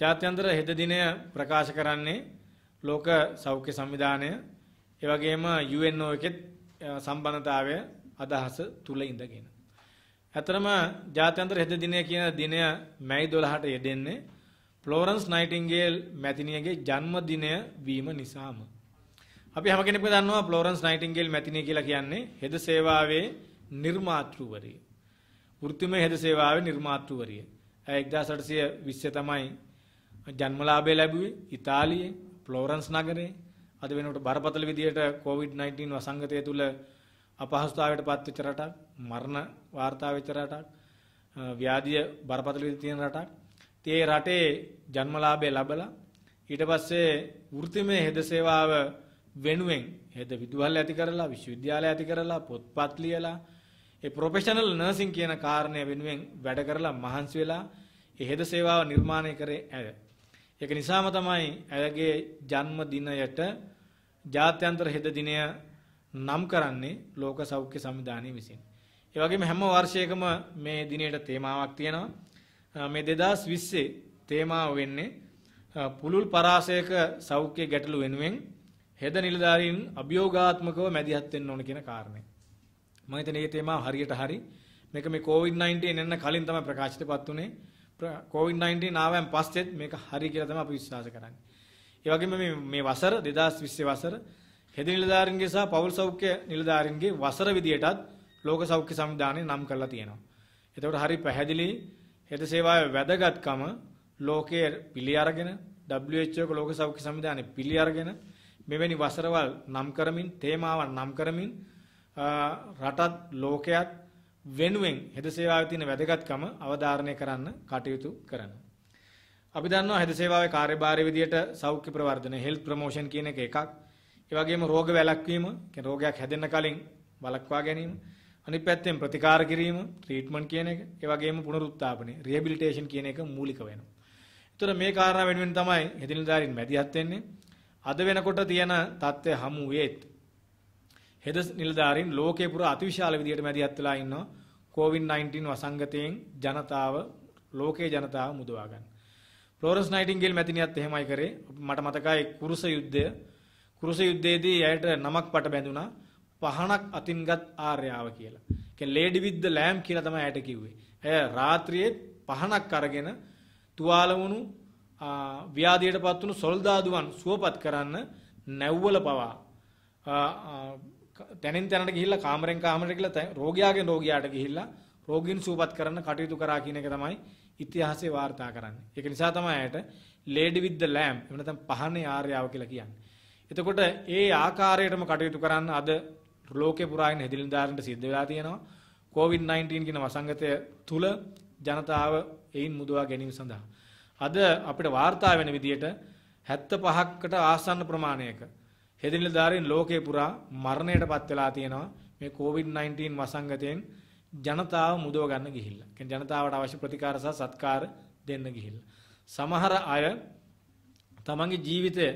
ජාත්‍යන්තර හෙද දිනය ප්‍රකාශ කරන්නේ ලෝක සෞඛ්‍ය සංවිධානය ඒ වගේම UNO එකෙත් සම්බන්ධතාවය අදහස තුල ඉඳගෙන. ඇතරම ජාත්‍යන්තර හෙද දිනය කියන දිනය මැයි 12ට යෙදෙන්නේ ෆ්ලෝරන්ස් නයිටින්ගේල් මැතිණියගේ ජන්මදිනය වීම නිසාම. අපි හැම කෙනෙක්ම දන්නවා ෆ්ලෝරන්ස් නයිටින්ගේල් මැතිණිය කියලා කියන්නේ හෙද සේවාවේ නිර්මාතෘවරිය. වෘත්තිමය හෙද සේවාවේ නිර්මාතෘවරිය. 1820 තමයි ජන්මලාභය ලැබුවේ ඉතාලියේ ෆ්ලෝරන්ස් නගරේ අද වෙනකොට බරපතල විදියට COVID-19 වසංගතය තුල අපහසුතාවයට පත්වෙච්ච රටක්, මරණ වාර්තා වෙච්ච රටක්, ව්‍යාධිය බරපතල විදියට තියෙන රටක්. ඒ රටේ ජන්මලාභය ලැබලා ඊට පස්සේ වෘත්තිමය හෙද සේවාව වෙනුවෙන් හෙද විදුහල් ඇති කරලා, විශ්වවිද්‍යාල ඇති කරලා, පොත්පත් ලියලා, ඒ ප්‍රොෆෙෂනල් නර්සින් කියන කාරණය වෙනුවෙන් වැඩ කරලා මහන්සි වෙලා හෙද සේවාව නිර්මාණය කරේ ඇය. ඒක නිසාම තමයි ඇයගේ ජන්මදිනයට ජාත්‍යන්තර හෙද දිනය නම් කරන්නේ ලෝක සෞඛ්‍ය සංවිධානය විසින්. ඒ වගේම හැම වර්ෂයකම මේ දිනයට තේමාවක් තියෙනවා. මේ 2020 තේමාව වෙන්නේ පුලුල් පරාසයක සෞඛ්‍ය ගැටලු වෙනුවෙන් හෙද නිලධාරීන් අභියෝගාත්මකව මැදිහත් වෙන්න ඕන කියන කාරණය. මම හිතන්නේ මේ තේමාව හරියට හරි මේක මේ COVID-19 එන්න කලින් තමයි ප්‍රකාශිතපත් උනේ. COVID-19 ආවයන් පස්සෙත් මේක හරි කියලා තමයි අපි විශ්වාස කරන්නේ. ඒ වගේම මේ මේ වසර 2020 වසර හෙද නිලධාරීන්ගේ සහ පවුල් සෞඛ්‍ය නිලධාරීන්ගේ වසර විදියටත් ලෝක සෞඛ්‍ය සංවිධානය නම් කරලා තියෙනවා. එතකොට හරි පැහැදිලි හෙද සේවාවේ වැදගත්කම ලෝකයේ පිළි අරගෙන WHO ලෝක සෞඛ්‍ය සංවිධානය පිළි අරගෙන මෙවැනි වසරවල් නම් කරමින් තේමාවන් නම් කරමින් රටත් ලෝකයක් වෙනුවෙන් හෙද සේවාවේ තියෙන වැදගත්කම අවධාරණය කරන්න කටයුතු කරනවා. අපි දන්නවා හෙද සේවාවේ කාර්යභාරය විදියට සෞඛ්‍ය ප්‍රවර්ධන හෙල්ත් ප්‍රොමෝෂන් කියන එක එකක්. ඒ වගේම රෝග වැළැක්වීම, රෝගයක් හැදෙන්න කලින් වළක්වා ගැනීම, අනිත් පැත්තෙන් ප්‍රතිකාර කිරීම, ට්‍රීට්මන්ට් කියන එක, ඒ වගේම පුනරුත්ථාපනය, රියබිලිටේෂන් කියන එක මූලික වෙනවා. ඒතර මේ කාරණා වෙනුවෙන් තමයි හෙදිනදාරින් මැදිහත් වෙන්නේ. අද වෙනකොට තියෙන தත්ත්වය හමු වෙත් හෙද නිලධාරීන් ලෝකේ පුරා අතිවිශාල විදියට මැදිහත් වෙලා ඉන්නවා. COVID-19 වසංගතයෙන් ජනතාව ලෝකයේ ජනතාව මුදවා ගන්න. ෆ්ලෝරන්ස් නයිටින්ගේල් මැතිණියත් එහෙමයි කරේ. මට මතකයි කුරුස යුද්ධය. කුරුස යුද්ධයේදී ඇයට නමක් පට බැඳුනා පහනක් අතින්ගත් ආර්යාව කියලා. කියන්නේ ලේඩි විත් ද ලෑම් කියලා තමයි ඇයට කිව්වේ. ඇය රාත්‍රියේ පහනක් අරගෙන තුවාල වුණු ව්‍යාධියටපත් වුණු සොල්දාදුවන් සුවපත් කරන්න නැව්වල පවා තැනින් තැනට ගිහිල්ලා කාමරෙන් කාමරට ගිහිල්ලා රෝගියාගෙන් රෝගියාට ගිහිල්ලා රෝගීන් සුවපත් කරන්න කටයුතු කරා කියන එක තමයි ඉතිහාසයේ වාර්තා කරන්නේ. ඒක නිසා තමයි ඇයට ලේඩි විත් ද ලෑම් එහෙම නැත්නම් පහනේ ආර්යාව කියලා කියන්නේ. එතකොට ඒ ආකාරයටම කටයුතු කරන්න අද ලෝකේ පුරාගෙන හෙදිලින්දාරන්ට සිද්ධ වෙලා තියෙනවා. COVID-19 කියන වසංගතය තුල ජනතාව එයින් මුදවා ගැනීම සඳහා අද අපිට වාර්තා වෙන විදිහට 75කට ආසන්න ප්‍රමාණයක හෙදිනලදාරින් ලෝකේ පුරා මරණයටපත් වෙලා තියෙනවා මේ COVID-19 වසංගතයෙන් ජනතාව මුදව ගන්න ගිහිල්ලා. කියන්නේ ජනතාවට අවශ්‍ය ප්‍රතිකාර සහ සත්කාර දෙන්න ගිහිල්ලා. සමහර අය තමන්ගේ ජීවිතය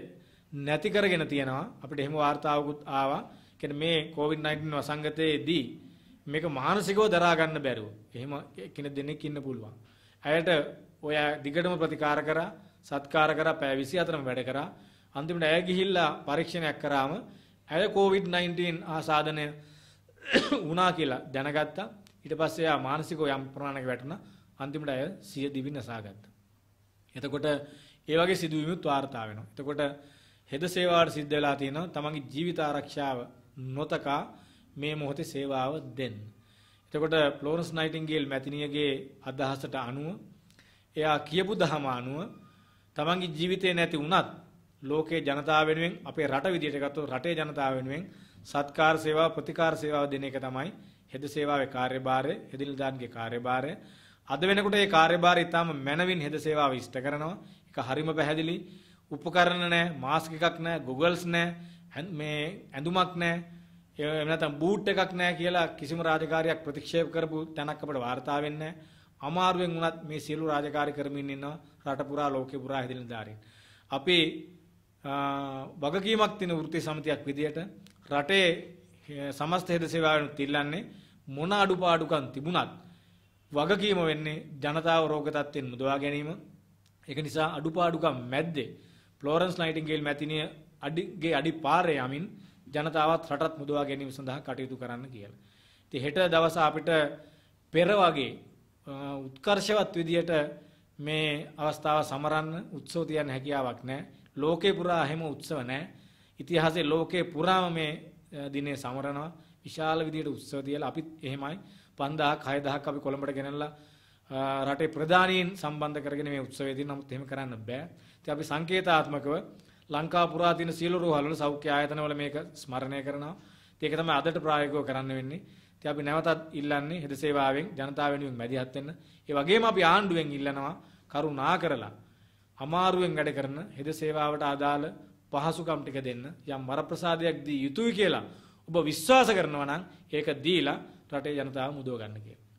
නැති කරගෙන තියෙනවා. අපිට එහෙම වார்த்தාවකුත් ආවා. කියන්නේ මේ COVID-19 වසංගතයේදී මේක මානසිකව දරා ගන්න බැරුව. එහෙම කෙනෙක් දෙනෙක් ඉන්න පුළුවන්. ඇයට ඔයා දිගටම ප්‍රතිකාර කරා, සත්කාර කරා, පැය 24ම වැඩ කරා. අන්තිමට ඇය ගිහිල්ලා පරීක්ෂණයක් කරාම ඇය COVID-19 ආසාදනය වුණා කියලා දැනගත්තා. ඊට පස්සේ එයා මානසිකව යම් ප්‍රමාණයක වැටුණා. අන්තිමට ඇය සිය දිවි නසාගත්තා. එතකොට ඒ වගේ සිදුවීමුත් වාර්තා වෙනවා. එතකොට හෙද සේවාවට සිද්ධ වෙලා තියෙනවා තමන්ගේ ජීවිත ආරක්ෂාව නොතකා මේ මොහොතේ සේවාව දෙන්න. එතකොට ෆ්ලෝරන්ස් නයිටින්ගේල් මැතිණියගේ අදහසට අනුව එයා කියපු දහම අනුව තමන්ගේ ජීවිතේ නැති වුණත් ලෝකේ ජනතාව වෙනුවෙන් අපේ රට විදියට ගත්තොත් රටේ ජනතාව වෙනුවෙන් සත්කාර සේවා ප්‍රතිකාර සේවාව දෙන එක තමයි හෙද සේවාවේ කාර්යභාරය හෙදිනදාන්ගේ කාර්යභාරය අද වෙනකොට මේ කාර්යභාරය ඊටම මනවින් හෙද සේවාව ඉෂ්ට කරනවා ඒක හරිම පැහැදිලි උපකරණ නැහැ මාස්ක් එකක් නැහැ ගොගල්ස් නැහැ මේ ඇඳුමක් නැහැ එහෙම නැත්නම් බූට් එකක් නැහැ කියලා කිසිම රාජකාරියක් ප්‍රතික්ෂේප කරපු තැනක් අපිට වාර්තා වෙන්නේ අමාරුවෙන් වුණත් මේ සියලු රාජකාරී කරමින් ඉන්නවා රට පුරා ලෝකේ පුරා හෙදිනදාරින් අපි වගකීමක් තියෙන වෘත්ති සමිතියක් විදියට රටේ සමස්ත හෙද සේවාවෙනුත් ඉල්ලන්නේ මොන අඩුපාඩුකම් තිබුණත් වගකීම වෙන්නේ ජනතාව රෝග තත්ත්වෙන් මුදවා ගැනීම. ඒක නිසා අඩුපාඩුකම් මැද්දේ ෆ්ලෝරන්ස් නයිටින්ගේල් මැතිණිය අඩිගේ අඩි පාරේ යමින් ජනතාවත් රටත් මුදවා ගැනීම සඳහා කටයුතු කරන්න කියලා. ඉතින් හෙට දවස අපිට පෙර වගේ උත්කර්ෂවත් විදියට මේ අවස්ථාව සමරන්න උත්සව තියන්න හැකියාවක් නැහැ. ලෝකේ පුරා හැම උත්සව නැහැ. ඉතිහාසයේ ලෝකේ පුරාම මේ දිනේ සමරනවා. විශාල විදියට උත්සව තියලා අපිත් එහෙමයි 5000ක් 6000ක් අපි කොළඹට ගෙනල්ලා රටේ ප්‍රධානීන් සම්බන්ධ කරගෙන මේ උත්සවයේ දින නමුත් එහෙම කරන්න බෑ. ඉතින් අපි සංකේතාත්මකව ලංකා පුරා තියෙන සියලු රෝහල් වල සෞඛ්‍ය ආයතන වල මේක ස්මරණය කරනවා. ඉතින් ඒක තමයි අදට ප්‍රායෝගිකව කරන්න වෙන්නේ. ඉතින් අපි නැවතත් ඉල්ලන්නේ හෙද සේවාවෙන් ජනතාව වෙනුවෙන් මැදිහත් වෙන්න. ඒ වගේම අපි ආණ්ඩුවෙන් ඉල්ලනවා කරුණා කරලා අමාරුවෙන් වැඩ කරන හෙද සේවාවට අදාළ පහසුකම් ටික දෙන්න යම් වරප්‍රසාදයක් දී යුතුයි කියලා ඔබ විශ්වාස කරනවා නම් ඒක දීලා රටේ ජනතාව මුදව ගන්න කියලා.